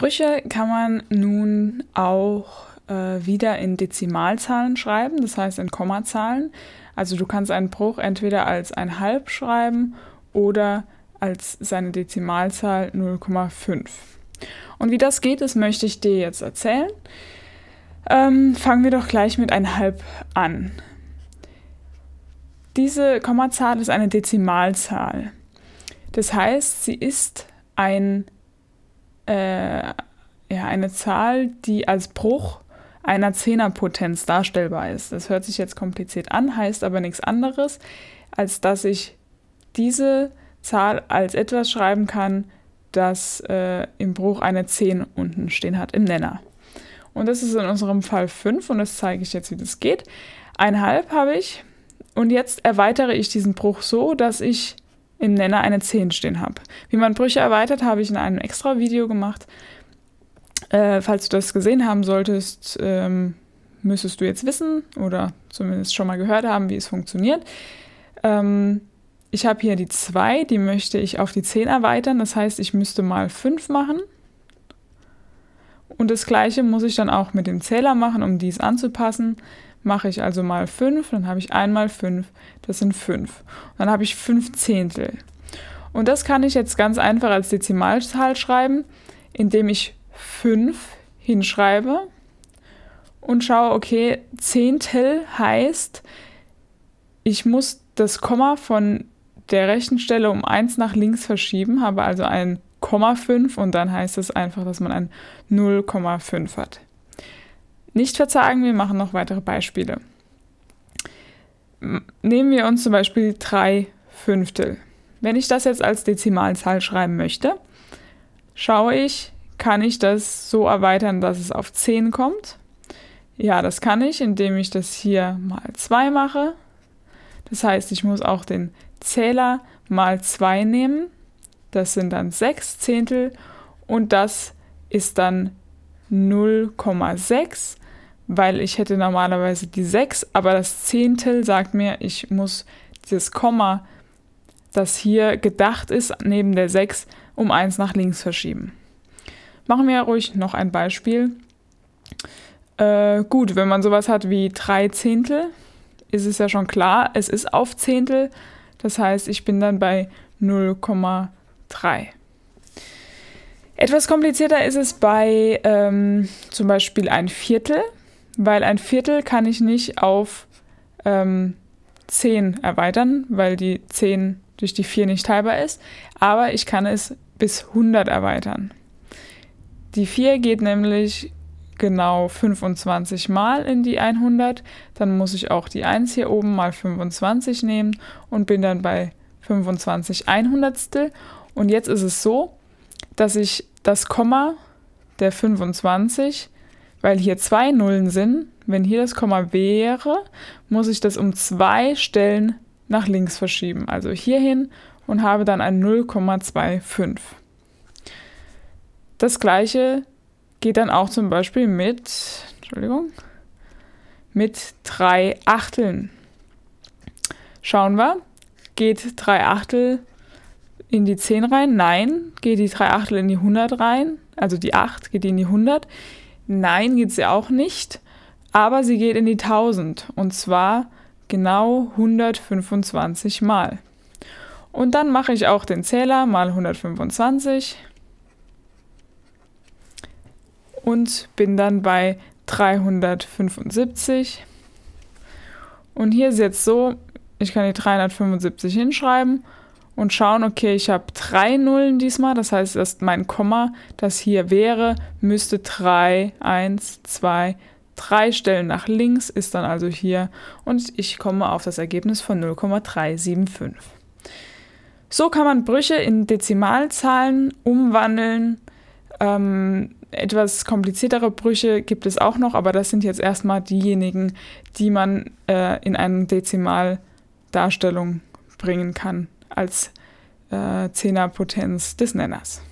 Brüche kann man nun auch äh, wieder in Dezimalzahlen schreiben, das heißt in Kommazahlen. Also du kannst einen Bruch entweder als ein Halb schreiben oder als seine Dezimalzahl 0,5. Und wie das geht, das möchte ich dir jetzt erzählen. Ähm, fangen wir doch gleich mit ein Halb an. Diese Kommazahl ist eine Dezimalzahl. Das heißt, sie ist ein äh, ja, eine Zahl, die als Bruch einer Zehnerpotenz darstellbar ist. Das hört sich jetzt kompliziert an, heißt aber nichts anderes, als dass ich diese Zahl als etwas schreiben kann, das äh, im Bruch eine 10 unten stehen hat, im Nenner. Und das ist in unserem Fall 5 und das zeige ich jetzt, wie das geht. Ein halb habe ich und jetzt erweitere ich diesen Bruch so, dass ich im Nenner eine 10 stehen habe. Wie man Brüche erweitert, habe ich in einem extra Video gemacht. Äh, falls du das gesehen haben solltest, ähm, müsstest du jetzt wissen oder zumindest schon mal gehört haben, wie es funktioniert. Ähm, ich habe hier die 2, die möchte ich auf die 10 erweitern. Das heißt, ich müsste mal 5 machen. Und das gleiche muss ich dann auch mit dem Zähler machen, um dies anzupassen. Mache ich also mal 5, dann habe ich einmal 5, das sind 5. Dann habe ich 5 Zehntel. Und das kann ich jetzt ganz einfach als Dezimalzahl schreiben, indem ich 5 hinschreibe und schaue, okay, Zehntel heißt, ich muss das Komma von der rechten Stelle um 1 nach links verschieben, habe also ein 0,5 und dann heißt es einfach, dass man ein 0,5 hat. Nicht verzagen, wir machen noch weitere Beispiele. Nehmen wir uns zum Beispiel 3 Fünftel. Wenn ich das jetzt als Dezimalzahl schreiben möchte, schaue ich, kann ich das so erweitern, dass es auf 10 kommt? Ja, das kann ich, indem ich das hier mal 2 mache. Das heißt, ich muss auch den Zähler mal 2 nehmen das sind dann 6 Zehntel und das ist dann 0,6, weil ich hätte normalerweise die 6, aber das Zehntel sagt mir, ich muss dieses Komma, das hier gedacht ist, neben der 6 um 1 nach links verschieben. Machen wir ruhig noch ein Beispiel. Äh, gut, wenn man sowas hat wie 3 Zehntel, ist es ja schon klar, es ist auf Zehntel. Das heißt, ich bin dann bei 0,3. 3. Etwas komplizierter ist es bei ähm, zum Beispiel ein Viertel, weil ein Viertel kann ich nicht auf ähm, 10 erweitern, weil die 10 durch die 4 nicht teilbar ist, aber ich kann es bis 100 erweitern. Die 4 geht nämlich genau 25 mal in die 100, dann muss ich auch die 1 hier oben mal 25 nehmen und bin dann bei 25 Einhundertstel und jetzt ist es so, dass ich das Komma der 25, weil hier zwei Nullen sind, wenn hier das Komma wäre, muss ich das um zwei Stellen nach links verschieben, also hierhin und habe dann ein 0,25. Das gleiche geht dann auch zum Beispiel mit, Entschuldigung, mit 3 Achteln. Schauen wir, geht 3 Achtel in die 10 rein? Nein. Geht die 3 Achtel in die 100 rein? Also die 8 geht die in die 100? Nein, geht sie auch nicht. Aber sie geht in die 1000 und zwar genau 125 Mal. Und dann mache ich auch den Zähler mal 125 und bin dann bei 375. Und hier ist jetzt so, ich kann die 375 hinschreiben und schauen, okay, ich habe drei Nullen diesmal, das heißt, dass mein Komma, das hier wäre, müsste 3, 1, 2, 3 Stellen nach links, ist dann also hier und ich komme auf das Ergebnis von 0,375. So kann man Brüche in Dezimalzahlen umwandeln. Ähm, etwas kompliziertere Brüche gibt es auch noch, aber das sind jetzt erstmal diejenigen, die man äh, in eine Dezimaldarstellung bringen kann als äh, Zehnerpotenz des Nenners.